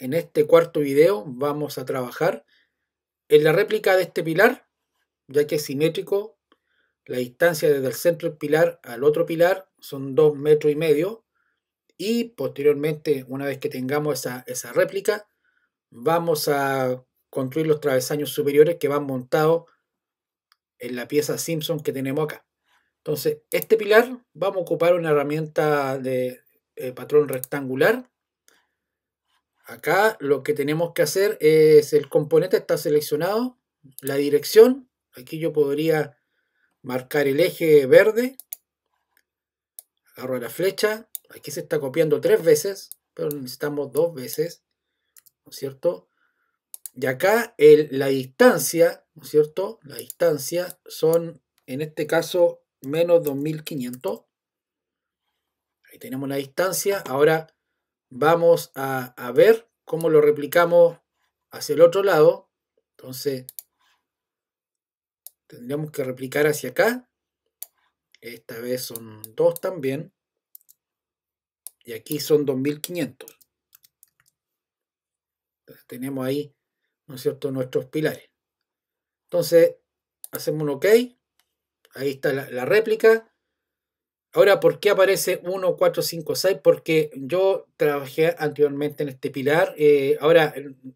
en este cuarto video vamos a trabajar en la réplica de este pilar, ya que es simétrico, la distancia desde el centro del pilar al otro pilar son dos metros y medio. Y posteriormente, una vez que tengamos esa, réplica, vamos a construir los travesaños superiores que van montados en la pieza Simpson que tenemos acá. Entonces, este pilar vamos a ocupar una herramienta de eh, patrón rectangular Acá lo que tenemos que hacer es, el componente está seleccionado, la dirección, aquí yo podría marcar el eje verde, agarro la flecha, aquí se está copiando tres veces, pero necesitamos dos veces, ¿no es cierto? Y acá la distancia, ¿no es cierto? La distancia son, en este caso, menos 2500. Ahí tenemos la distancia. Ahora vamos a, ver cómo lo replicamos hacia el otro lado. Entonces, tendríamos que replicar hacia acá. Esta vez son dos también. Y aquí son 2500. Entonces tenemos ahí, ¿no es cierto?, nuestros pilares. Entonces, hacemos un OK. Ahí está la réplica. Ahora, ¿por qué aparece 1, 4, 5, 6? Porque yo trabajé anteriormente en este pilar. Eh, ahora,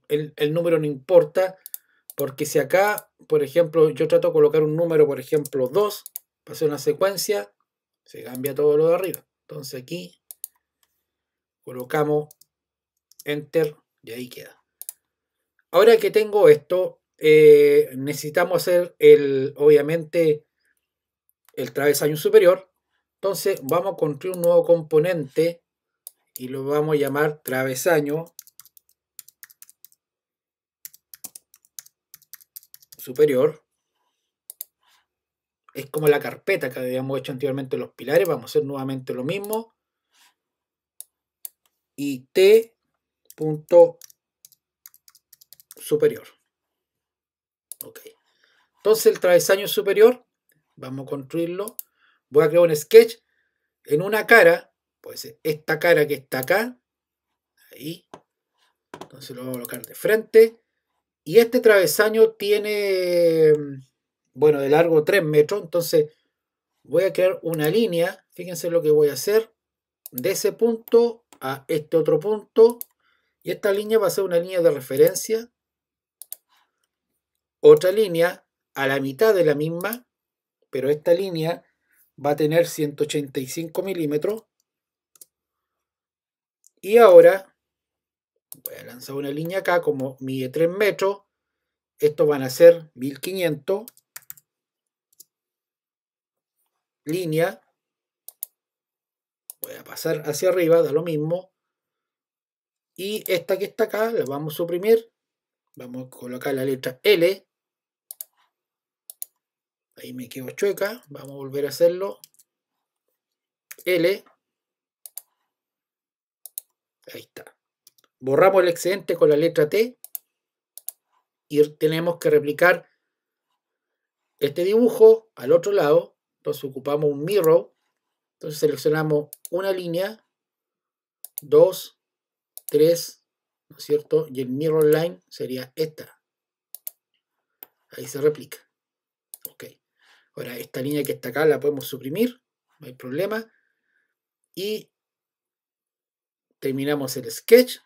el, número no importa, porque si acá, por ejemplo, yo trato de colocar un número, por ejemplo, 2, para hacer una secuencia, se cambia todo lo de arriba. Entonces aquí colocamos Enter y ahí queda. Ahora que tengo esto, eh, necesitamos hacer, el, obviamente, el travesaño superior entonces vamos a construir un nuevo componente y lo vamos a llamar travesaño superior. Es como la carpeta que habíamos hecho anteriormente los pilares. Vamos a hacer nuevamente lo mismo. Y T punto superior. Ok. Entonces el travesaño superior, vamos a construirlo voy a crear un sketch en una cara, puede ser esta cara que está acá, ahí, entonces lo voy a colocar de frente, y este travesaño tiene, mm, bueno, de largo 3 metros, entonces voy a crear una línea, fíjense lo que voy a hacer, de ese punto a este otro punto, y esta línea va a ser una línea de referencia, otra línea a la mitad de la misma, pero esta línea va a tener 185 milímetros. Y ahora voy a lanzar una línea acá, como mide 3 metros, estos van a ser 1500. Línea. Voy a pasar hacia arriba, da lo mismo. Y esta que está acá la vamos a suprimir. Vamos a colocar la letra L ahí me quedo chueca, vamos a volver a hacerlo, L, ahí está, borramos el excedente con la letra T y tenemos que replicar este dibujo al otro lado, entonces ocupamos un mirror, entonces seleccionamos una línea, dos, tres, ¿no es cierto? Y el mirror line sería esta. Ahí se replica. Ok. Ahora, esta línea que está acá la podemos suprimir, no hay problema. Y terminamos el sketch.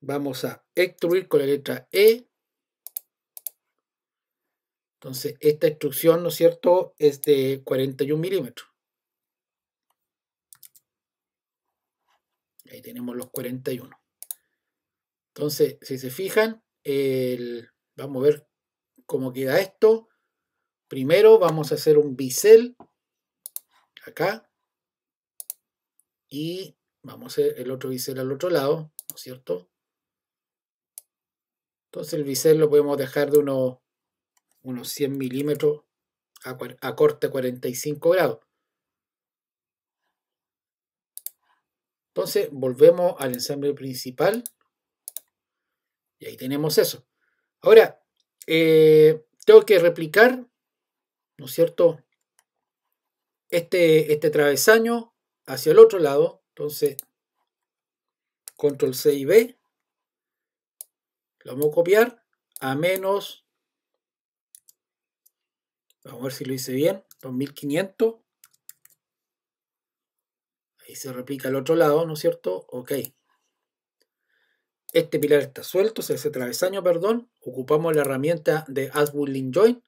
Vamos a extruir con la letra E. Entonces, esta instrucción, ¿no es cierto?, es de 41 milímetros. Ahí tenemos los 41. Entonces, si se fijan, vamos a ver cómo queda esto. Primero vamos a hacer un bisel acá y vamos a hacer el otro bisel al otro lado, ¿no es cierto? Entonces el bisel lo podemos dejar de unos, unos 100 milímetros a, a corte 45 grados. Entonces volvemos al ensamble principal y ahí tenemos eso. Ahora, eh, tengo que replicar ¿no es cierto? Este, este travesaño hacia el otro lado, entonces control C y B, lo vamos a copiar a menos, vamos a ver si lo hice bien, 2500, ahí se replica al otro lado, ¿no es cierto? Ok. Este pilar está suelto, o sea, ese travesaño, perdón, ocupamos la herramienta de Add Building Join,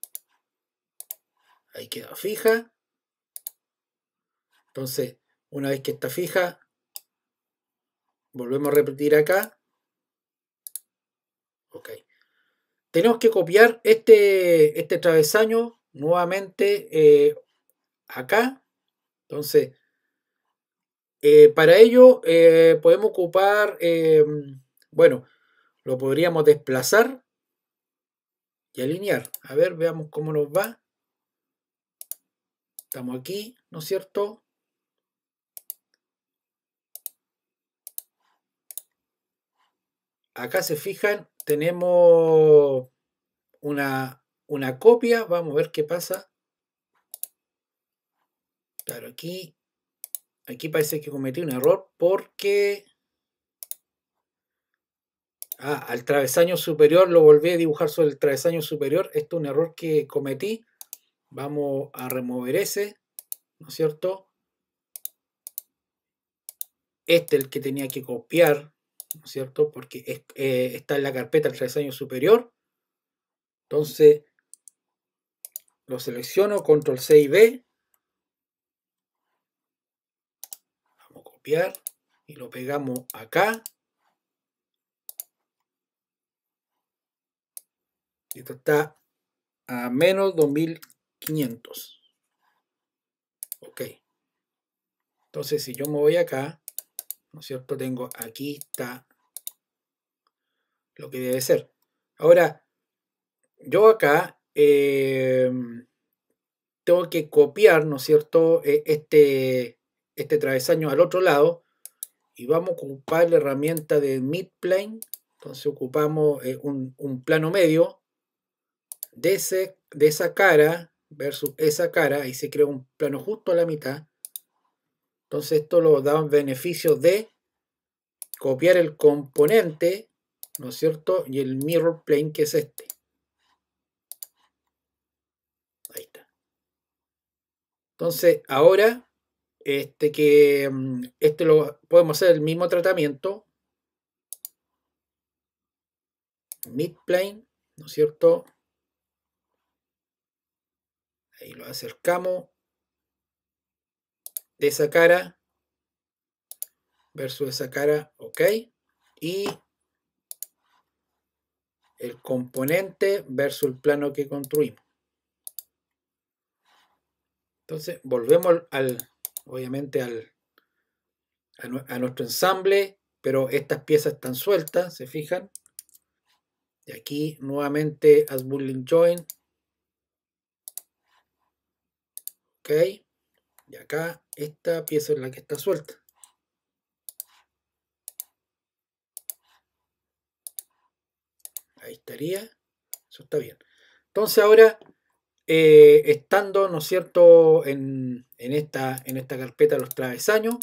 ahí queda fija. Entonces, una vez que está fija, volvemos a repetir acá. Ok. Tenemos que copiar este, este travesaño nuevamente eh, acá. Entonces, eh, para ello eh, podemos ocupar, em, bueno, lo podríamos desplazar y alinear. A ver, veamos cómo nos va. Estamos aquí, ¿no es cierto? Acá se fijan, tenemos una, copia. Vamos a ver qué pasa. Claro, aquí, aquí parece que cometí un error porque... Ah, al travesaño superior lo volví a dibujar sobre el travesaño superior. Esto es un error que cometí. Vamos a remover ese, ¿no es cierto? Este es el que tenía que copiar, ¿no es cierto? Porque eh, está en la carpeta del años superior. Entonces, lo selecciono, control C y B. Vamos a copiar y lo pegamos acá. Y esto está a menos 2000 500. Ok. Entonces, si yo me voy acá, ¿no es cierto? Tengo aquí está lo que debe ser. Ahora, yo acá em, tengo que copiar, ¿no es cierto?, e, este, este travesaño al otro lado y vamos a ocupar la herramienta de midplane. Entonces ocupamos eh, un, plano medio de, de esa cara versus esa cara y se crea un plano justo a la mitad. Entonces esto lo da un beneficio de copiar el componente, ¿no es cierto? Y el mirror plane que es este. Ahí está. Entonces ahora este que mm, este lo podemos hacer el mismo tratamiento mid plane, ¿no es cierto? Ahí lo acercamos. De esa cara versus esa cara, ok. Y el componente versus el plano que construimos. Entonces, volvemos al, obviamente, al, a, nuestro ensamble, pero estas piezas están sueltas, ¿se fijan? Y aquí nuevamente, as bullying joint ¿ok? Y acá esta pieza es la que está suelta. Ahí estaría. Eso está bien. Entonces ahora, eh, estando, ¿no es cierto?, en, esta, en esta carpeta los travesaños,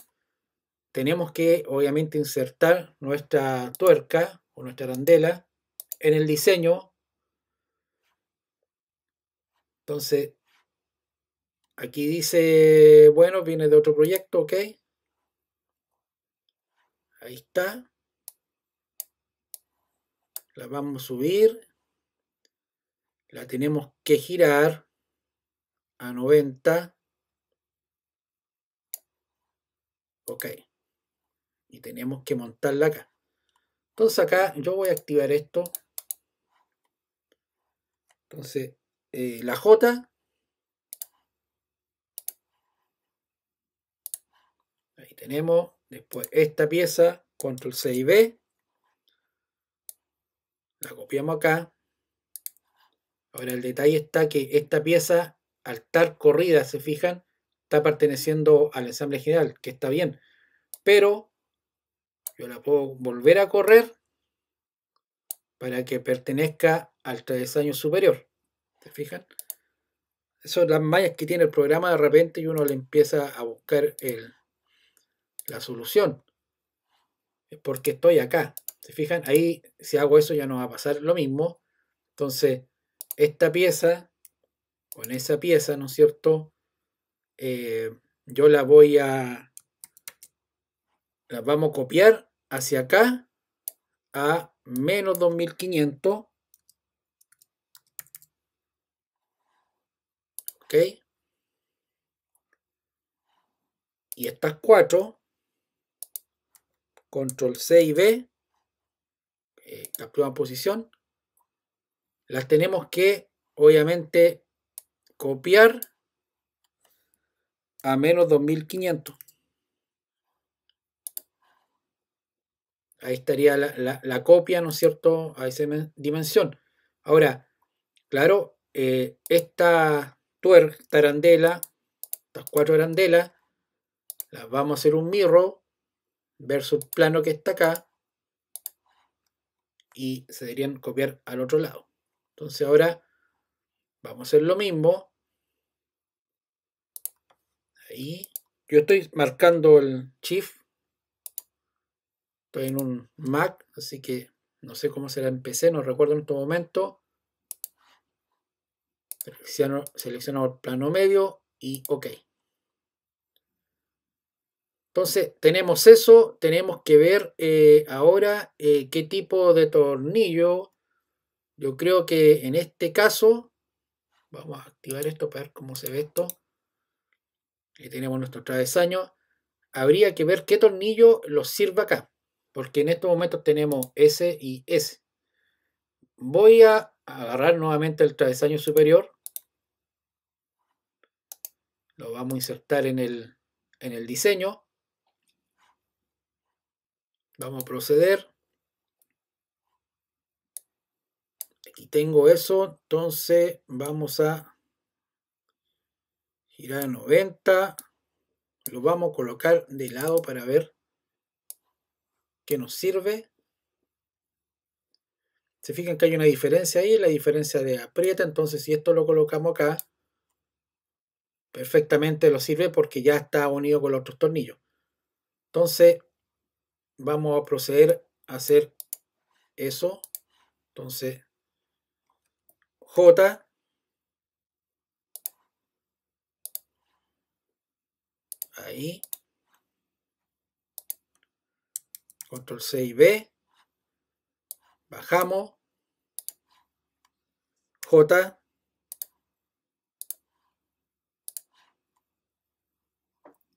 tenemos que obviamente insertar nuestra tuerca o nuestra arandela en el diseño. Entonces, Aquí dice, bueno, viene de otro proyecto, ok. Ahí está. La vamos a subir. La tenemos que girar a 90. Ok. Y tenemos que montarla acá. Entonces acá yo voy a activar esto. Entonces eh, la J Ahí tenemos después esta pieza, control C y B. La copiamos acá. Ahora el detalle está que esta pieza, al estar corrida, se fijan, está perteneciendo al ensamble general, que está bien. Pero yo la puedo volver a correr para que pertenezca al travesaño superior. ¿Se fijan? Esas son las mallas que tiene el programa de repente y uno le empieza a buscar el, la solución. Eh, Porque estoy acá. ¿Se fijan? Ahí si hago eso ya no va a pasar lo mismo. Entonces, esta pieza, con esa pieza, ¿no es cierto? Eh, yo la voy a... La vamos a copiar hacia acá a menos 2500. ¿Ok? Y estas cuatro control C y B, eh, captura posición, las tenemos que obviamente copiar a menos 2500. Ahí estaría la, copia, ¿no es cierto?, a esa dimensión. Ahora, claro, eh, esta tuerca, esta arandela, estas cuatro arandelas, las vamos a hacer un mirror versus plano que está acá y se deberían copiar al otro lado. Entonces ahora vamos a hacer lo mismo. Ahí. Yo estoy marcando el shift. Estoy en un Mac, así que no sé cómo será en PC, no recuerdo en este momento. selecciono el plano medio y OK. Entonces, tenemos eso, tenemos que ver eh, ahora eh, qué tipo de tornillo. Yo creo que en este caso, vamos a activar esto para ver cómo se ve esto. Ahí tenemos nuestro travesaño. Habría que ver qué tornillo lo sirva acá, porque en estos momentos tenemos S y S. Voy a agarrar nuevamente el travesaño superior. Lo vamos a insertar en el diseño Vamos a proceder. Aquí tengo eso. Entonces vamos a girar 90. Lo vamos a colocar de lado para ver qué nos sirve. Se fijan que hay una diferencia ahí, la diferencia de aprieta. Entonces si esto lo colocamos acá, perfectamente lo sirve porque ya está unido con los otros tornillos. Entonces vamos a proceder a hacer eso. Entonces, J. Ahí. Control C y B. Bajamos. J.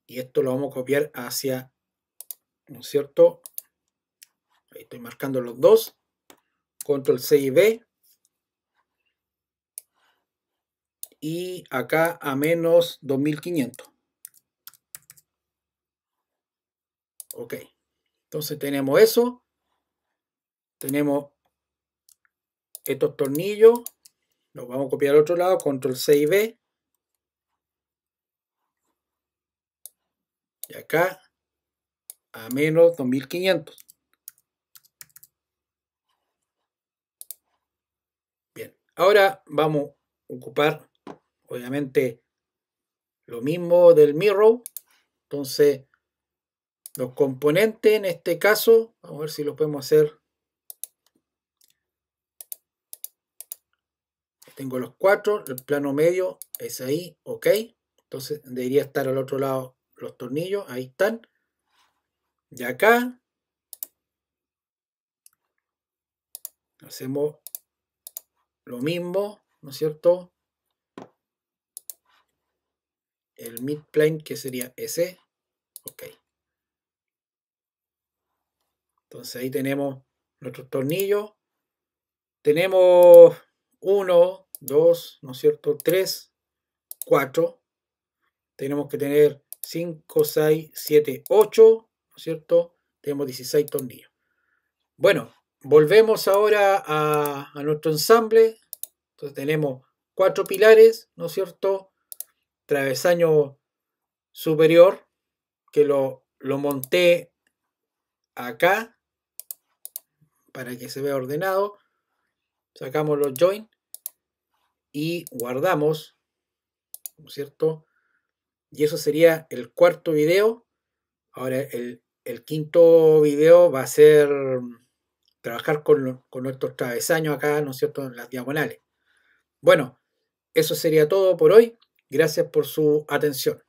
Y esto lo vamos a copiar hacia ¿no es cierto? Ahí estoy marcando los dos, control C y B. Y acá a menos 2500. Ok, entonces tenemos eso. Tenemos estos tornillos. Los vamos a copiar al otro lado, control C y B. Y acá a menos 2500. Bien, ahora vamos a ocupar, obviamente, lo mismo del mirror. Entonces, los componentes en este caso, vamos a ver si lo podemos hacer. Tengo los cuatro, el plano medio es ahí, ok. Entonces debería estar al otro lado los tornillos, ahí están. Y acá hacemos lo mismo, ¿no es cierto? El midplane que sería ese. Ok. Entonces ahí tenemos nuestros tornillos. Tenemos 1, 2, ¿no es cierto? 3, 4. Tenemos que tener 5, 6, 7, 8. ¿cierto? Tenemos 16 tornillos. Bueno, volvemos ahora a, nuestro ensamble. Entonces tenemos cuatro pilares, ¿no es cierto? Travesaño superior, que lo, lo monté acá, para que se vea ordenado. Sacamos los join y guardamos, ¿no es cierto? Y eso sería el cuarto video. Ahora el el quinto video va a ser mm, trabajar con, con nuestros travesaños acá, ¿no es cierto?, en las diagonales. Bueno, eso sería todo por hoy. Gracias por su atención.